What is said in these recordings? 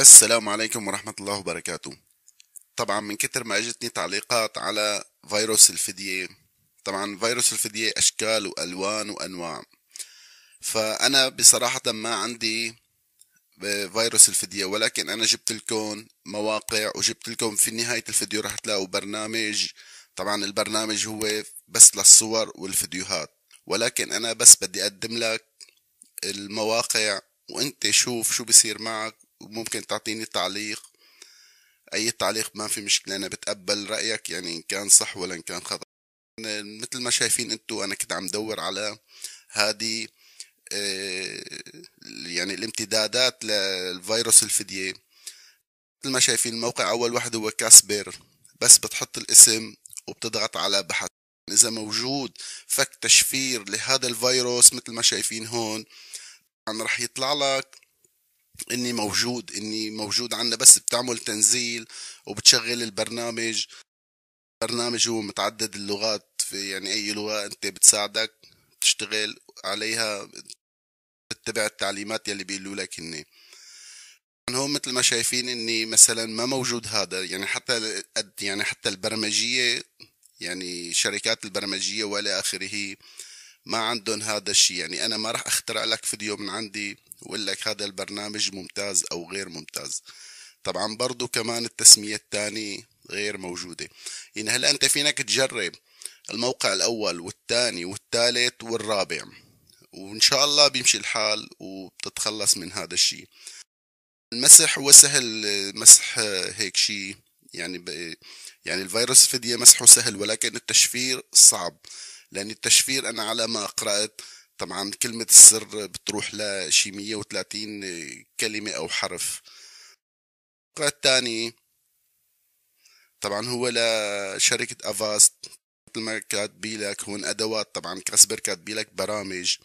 السلام عليكم ورحمة الله وبركاته طبعا من كتر ما اجتني تعليقات على فيروس الفدية طبعا فيروس الفدية أشكال وألوان وأنواع فأنا بصراحة ما عندي فيروس الفدية ولكن أنا جبت لكم مواقع وجبت لكم في نهاية الفيديو رح تلاقوا برنامج طبعا البرنامج هو بس للصور والفيديوهات ولكن أنا بس بدي أقدم لك المواقع وانت شوف شو بصير معك ممكن تعطيني تعليق اي تعليق ما في مشكله انا بتقبل رايك يعني ان كان صح ولا ان كان خطا مثل ما شايفين انتو انا كنت عم دور على هذه آه، يعني الامتدادات للفيروس الفدية مثل ما شايفين الموقع أول واحد هو كاسبير بس بتحط الاسم وبتضغط على بحث إذا موجود فك تشفير لهذا الفيروس مثل ما شايفين هون طبعا رح يطلع لك اني موجود اني موجود عندنا بس بتعمل تنزيل وبتشغل البرنامج برنامج هو متعدد اللغات في يعني اي لغه انت بتساعدك تشتغل عليها بتتبع التعليمات يلي بيقولوا لك اني هون مثل ما شايفين اني مثلا ما موجود هذا يعني حتى يعني حتى البرمجيه يعني شركات البرمجيه والى اخره ما عندهم هذا الشيء يعني انا ما راح اخترع لك فيديو من عندي ويقول لك هذا البرنامج ممتاز او غير ممتاز طبعا برضو كمان التسمية الثانية غير موجودة يعني هلا انت فينك تجرب الموقع الاول والثاني والثالث والرابع وان شاء الله بيمشي الحال وبتتخلص من هذا الشيء المسح هو سهل مسح هيك شيء يعني يعني الفيروس فدية مسحه سهل ولكن التشفير صعب لأن التشفير أنا على ما قرأت طبعا كلمة السر بتروح لشي 130 كلمة أو حرف الموقع الثاني طبعا هو لشركة أفاست مثل ما كاتبيلك هون أدوات طبعا كاسبر كاتبيلك برامج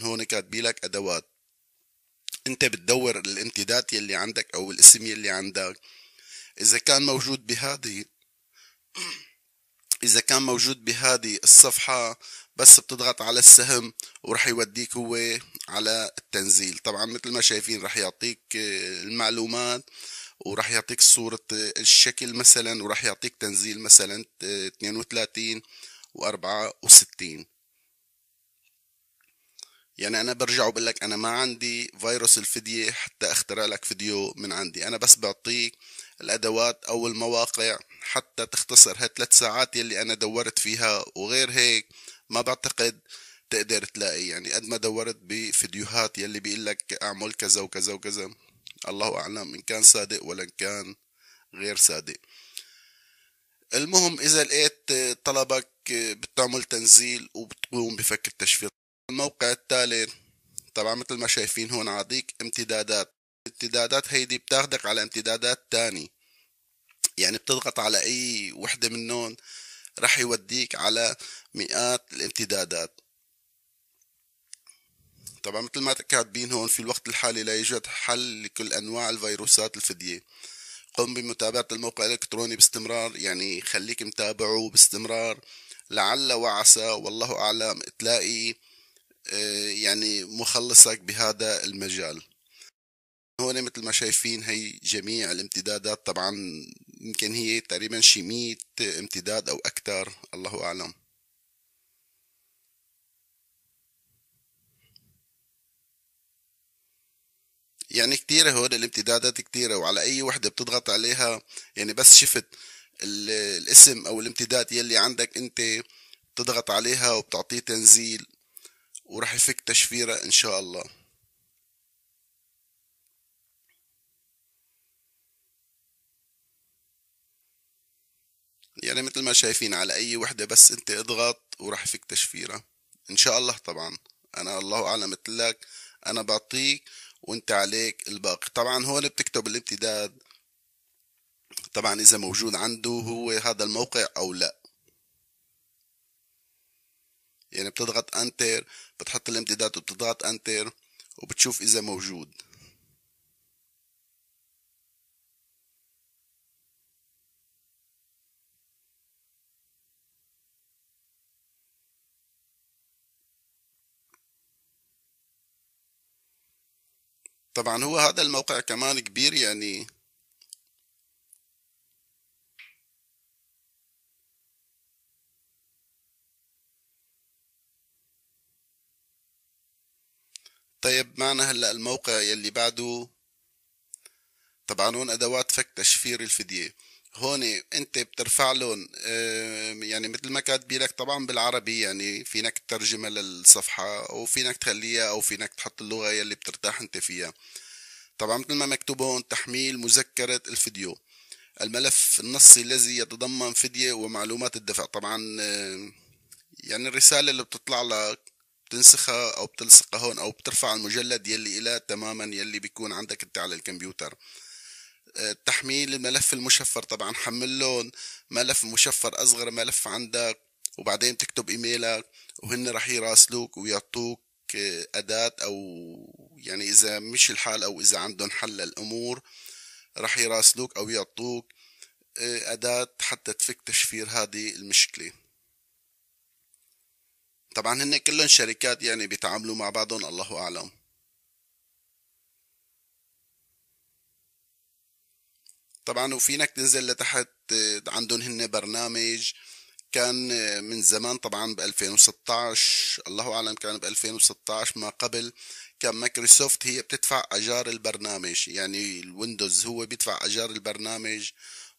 هون كاتبيلك أدوات أنت بتدور الامتداد يلي عندك أو الاسم يلي عندك إذا كان موجود بهذه إذا كان موجود بهذه الصفحة بس بتضغط على السهم ورح يوديك هو على التنزيل طبعا مثل ما شايفين رح يعطيك آه، المعلومات ورح يعطيك صورة آه، الشكل مثلا ورح يعطيك تنزيل مثلا 32 و 64 يعني انا برجع وبقول لك انا ما عندي فيروس الفدية حتى اخترع لك فيديو من عندي انا بس بعطيك الادوات او المواقع حتى تختصر هالثلاث ساعات يلي انا دورت فيها وغير هيك ما بعتقد تقدر تلاقي يعني قد ما دورت بفيديوهات يلي بيقول لك اعمل كذا وكذا وكذا الله اعلم ان كان صادق ولا ان كان غير صادق المهم اذا لقيت طلبك بتعمل تنزيل وبتقوم بفك التشفير الموقع التالي طبعا مثل ما شايفين هون عاديك امتدادات الامتدادات هيدي بتاخدك على امتدادات تاني يعني بتضغط على اي وحدة منهم رح يوديك على مئات الامتدادات طبعا مثل ما كاتبين هون في الوقت الحالي لا يوجد حل لكل انواع الفيروسات الفديه قم بمتابعة الموقع الإلكتروني باستمرار يعني خليك متابعه باستمرار لعل وعسى والله أعلم تلاقي آه، يعني مخلصك بهذا المجال هون مثل ما شايفين هي جميع الامتدادات طبعا يمكن هي تقريبا شي 100 امتداد او اكثر الله اعلم يعني كتيرة هول الامتدادات كتيرة وعلى أي وحدة بتضغط عليها يعني بس شفت الاسم أو الامتداد يلي عندك أنت بتضغط عليها وبتعطيه تنزيل ورح يفك تشفيرة إن شاء الله يعني مثل ما شايفين على اي وحدة بس انت اضغط وراح فيك تشفيرة ان شاء الله طبعا انا الله اعلم قلت لك انا بعطيك وانت عليك الباقي طبعا هون بتكتب الامتداد طبعا اذا موجود عنده هو هذا الموقع او لا يعني بتضغط انتر بتحط الامتداد وبتضغط انتر وبتشوف اذا موجود طبعا هو هذا الموقع كمان كبير يعني طيب معنا هلا الموقع يلي بعده طبعا هون ادوات فك تشفير الفديه هون انت بترفع لهم يعني مثل ما كاتبين لك طبعا بالعربي يعني فينك تترجمها للصفحه او فينك تخليها او فينك تحط اللغه يلي بترتاح انت فيها طبعا مثل ما مكتوب هون تحميل مذكره الفيديو الملف النصي الذي يتضمن فديه ومعلومات الدفع طبعا يعني الرساله اللي بتطلع لك بتنسخها او بتلصقها هون او بترفع المجلد يلي إلى تماما يلي بيكون عندك انت على الكمبيوتر تحميل الملف المشفر طبعا حمل لهم ملف مشفر اصغر ملف عندك وبعدين تكتب ايميلك وهن رح يراسلوك ويعطوك اداة او يعني اذا مش الحال او اذا عندهم حل الامور رح يراسلوك او يعطوك آه، اداة حتى تفك تشفير هذه المشكلة طبعا هن كلهم شركات يعني بيتعاملوا مع بعضهم الله اعلم طبعا وفينك تنزل لتحت آه، عندهم هن برنامج كان آه، من زمان طبعا ب 2016 الله اعلم كان ب 2016 ما قبل كان مايكروسوفت هي بتدفع اجار البرنامج يعني الويندوز هو بيدفع اجار البرنامج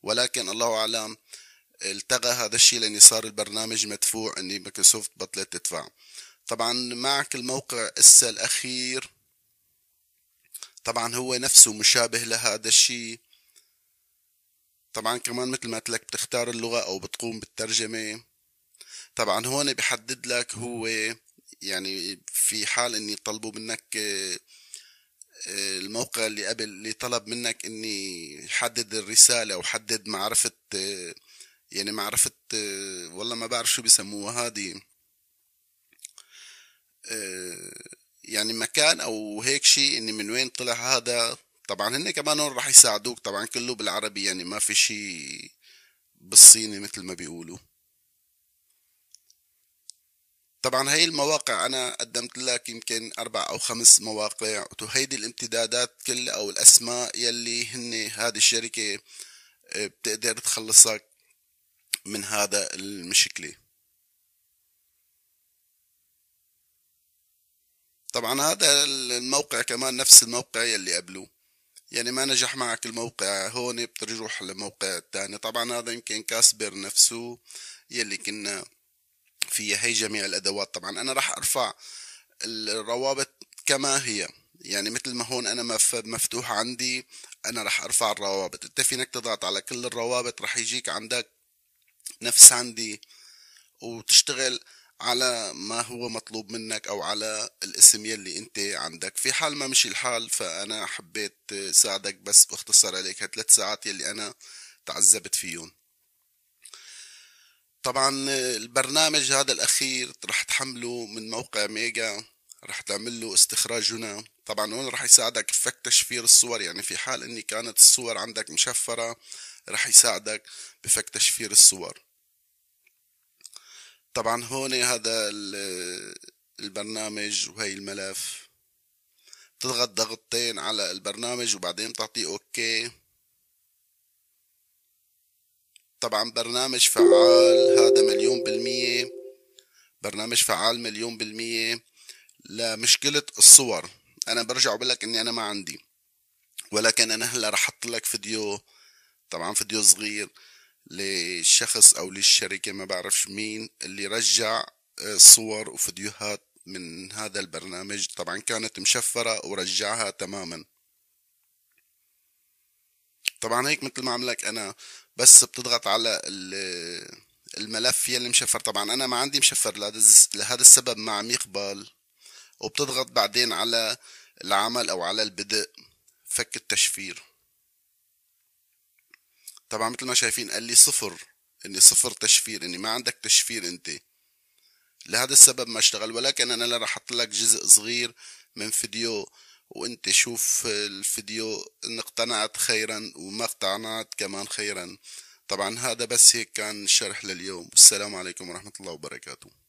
ولكن الله اعلم التغى هذا الشيء لاني صار البرنامج مدفوع اني مايكروسوفت بطلت تدفع طبعا معك الموقع اسا الاخير طبعا هو نفسه مشابه لهذا الشيء طبعا كمان مثل ما قلت لك بتختار اللغة أو بتقوم بالترجمة طبعا هون بحدد لك هو يعني في حال اني طلبوا منك آه، آه، الموقع اللي قبل اللي طلب منك اني حدد الرسالة او حدد معرفة آه، يعني معرفة والله ما بعرف شو بسموها هذه يعني مكان او هيك شيء اني من وين طلع هذا طبعا هن كمان هون رح يساعدوك طبعا كله بالعربي يعني ما في شيء بالصيني مثل ما بيقولوا طبعا هاي المواقع انا قدمت لك يمكن اربع او خمس مواقع وهيدي الامتدادات كلها او الاسماء يلي هن هذه الشركه آه، بتقدر تخلصك من هذا المشكله طبعا هذا الموقع كمان نفس الموقع يلي قبله يعني ما نجح معك الموقع هون بتروح لموقع تاني طبعا هذا يمكن كاسبر نفسه يلي كنا فيه هي جميع الادوات طبعا انا راح ارفع الروابط كما هي يعني مثل ما هون انا مفتوح عندي انا راح ارفع الروابط انت فينك تضغط على كل الروابط راح يجيك عندك نفس عندي وتشتغل على ما هو مطلوب منك او على الاسم يلي انت عندك في حال ما مشي الحال فانا حبيت ساعدك بس باختصر عليك هالثلاث ساعات يلي انا تعذبت فيهم طبعا البرنامج هذا الاخير رح تحمله من موقع ميجا رح تعمل له استخراج هنا طبعا هون رح يساعدك بفك تشفير الصور يعني في حال اني كانت الصور عندك مشفرة رح يساعدك بفك تشفير الصور طبعا هون هذا البرنامج وهي الملف بتضغط ضغطتين على البرنامج وبعدين بتعطيه اوكي طبعا برنامج فعال هذا مليون بالمية برنامج فعال مليون بالمية لمشكلة الصور انا برجع بقول لك اني انا ما عندي ولكن انا هلا رح احط لك فيديو طبعا فيديو صغير للشخص او للشركه ما بعرفش مين اللي رجع آه، صور وفيديوهات من هذا البرنامج طبعا كانت مشفرة ورجعها تماما طبعا هيك مثل ما عملك انا بس بتضغط على الملف يلي مشفر طبعا انا ما عندي مشفر لهذا السبب ما عم يقبل وبتضغط بعدين على العمل او على البدء فك التشفير طبعا مثل ما شايفين قال لي صفر اني صفر تشفير اني ما عندك تشفير انت لهذا السبب ما اشتغل ولكن انا راح احط لك جزء صغير من فيديو وانت شوف الفيديو ان اقتنعت خيرا وما اقتنعت كمان خيرا طبعا هذا بس هيك كان الشرح لليوم والسلام عليكم ورحمة الله وبركاته